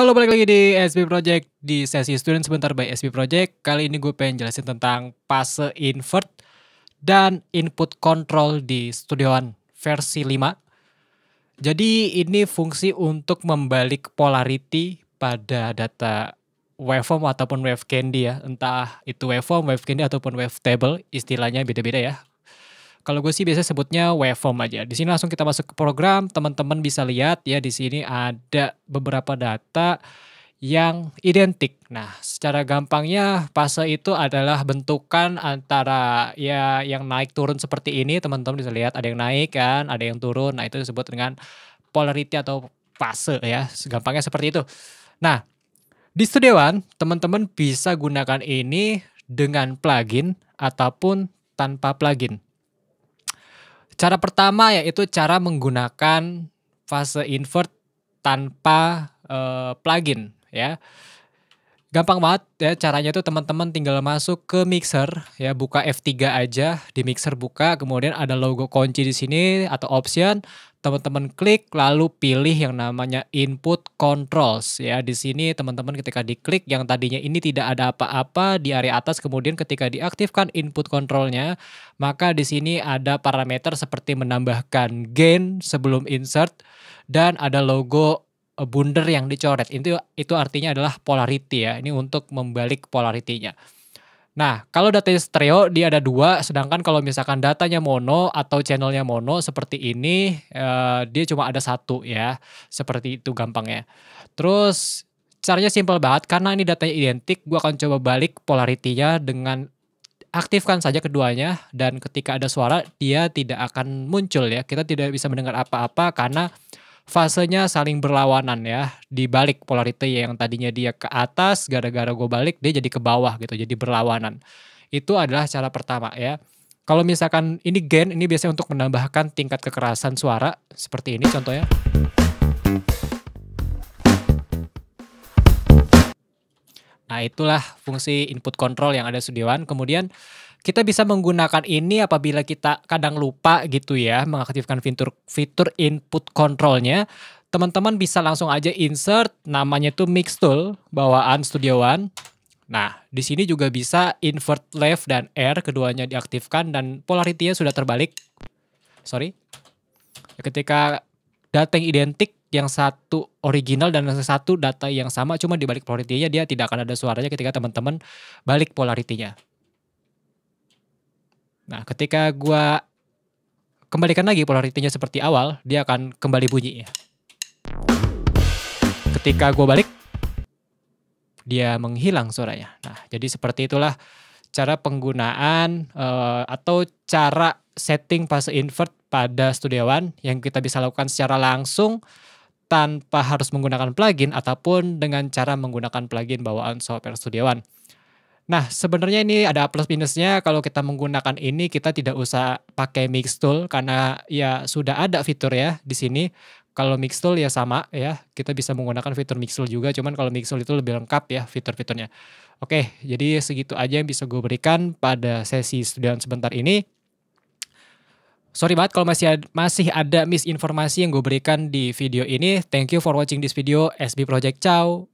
Halo balik lagi di SB Project di sesi student sebentar by SB Project. Kali ini gue pengen jelasin tentang fase invert dan input control di Studio One versi 5. Jadi ini fungsi untuk membalik polarity pada data waveform ataupun wave candy ya. Entah itu waveform, wave candy ataupun wave table, istilahnya beda-beda ya. Kalau gue sih biasanya sebutnya waveform aja. Di sini langsung kita masuk ke program, teman-teman bisa lihat ya di sini ada beberapa data yang identik. Nah, secara gampangnya fase itu adalah bentukan antara ya yang naik turun seperti ini, teman-teman bisa lihat ada yang naik kan, ada yang turun. Nah, itu disebut dengan polarity atau fase ya. Gampangnya seperti itu. Nah, di One, teman-teman bisa gunakan ini dengan plugin ataupun tanpa plugin. Cara pertama yaitu cara menggunakan fase invert tanpa uh, plugin ya. Gampang banget ya caranya itu teman-teman tinggal masuk ke mixer ya buka F3 aja di mixer buka kemudian ada logo kunci di sini atau option teman-teman klik lalu pilih yang namanya input controls ya di sini teman-teman ketika diklik yang tadinya ini tidak ada apa-apa di area atas kemudian ketika diaktifkan input controlnya maka di sini ada parameter seperti menambahkan gain sebelum insert dan ada logo Eh, bunder yang dicoret. Itu itu artinya adalah polarity ya. Ini untuk membalik polaritinya. Nah, kalau data stereo dia ada dua, sedangkan kalau misalkan datanya mono atau channelnya mono seperti ini, eh, dia cuma ada satu ya, seperti itu gampangnya. Terus caranya simpel banget, karena ini datanya identik, gua akan coba balik polaritinya dengan aktifkan saja keduanya dan ketika ada suara dia tidak akan muncul ya, kita tidak bisa mendengar apa-apa karena fasenya saling berlawanan ya di balik polarity yang tadinya dia ke atas gara-gara gue balik dia jadi ke bawah gitu jadi berlawanan itu adalah cara pertama ya kalau misalkan ini gen ini biasanya untuk menambahkan tingkat kekerasan suara seperti ini contohnya nah itulah fungsi input control yang ada sudiwan kemudian kita bisa menggunakan ini apabila kita kadang lupa gitu ya mengaktifkan fitur fitur input controlnya teman-teman bisa langsung aja insert namanya itu mix tool bawaan Studio One Nah, di sini juga bisa invert left dan R keduanya diaktifkan dan polaritinya sudah terbalik. Sorry. Ketika data yang identik yang satu original dan yang satu data yang sama cuma dibalik polaritinya dia tidak akan ada suaranya ketika teman-teman balik polaritinya. Nah, ketika gua kembalikan lagi polaritinya seperti awal, dia akan kembali bunyi ya. Ketika gua balik, dia menghilang suaranya. Nah, jadi seperti itulah cara penggunaan uh, atau cara setting fase invert pada Studio One yang kita bisa lakukan secara langsung tanpa harus menggunakan plugin ataupun dengan cara menggunakan plugin bawaan software Studio One. Nah, sebenarnya ini ada plus minusnya kalau kita menggunakan ini kita tidak usah pakai mix tool karena ya sudah ada fitur ya di sini. Kalau mix tool ya sama ya, kita bisa menggunakan fitur mix tool juga, cuman kalau mix tool itu lebih lengkap ya fitur-fiturnya. Oke, jadi segitu aja yang bisa gue berikan pada sesi studian sebentar ini. Sorry banget kalau masih ada, masih ada misinformasi yang gue berikan di video ini. Thank you for watching this video. SB Project, ciao.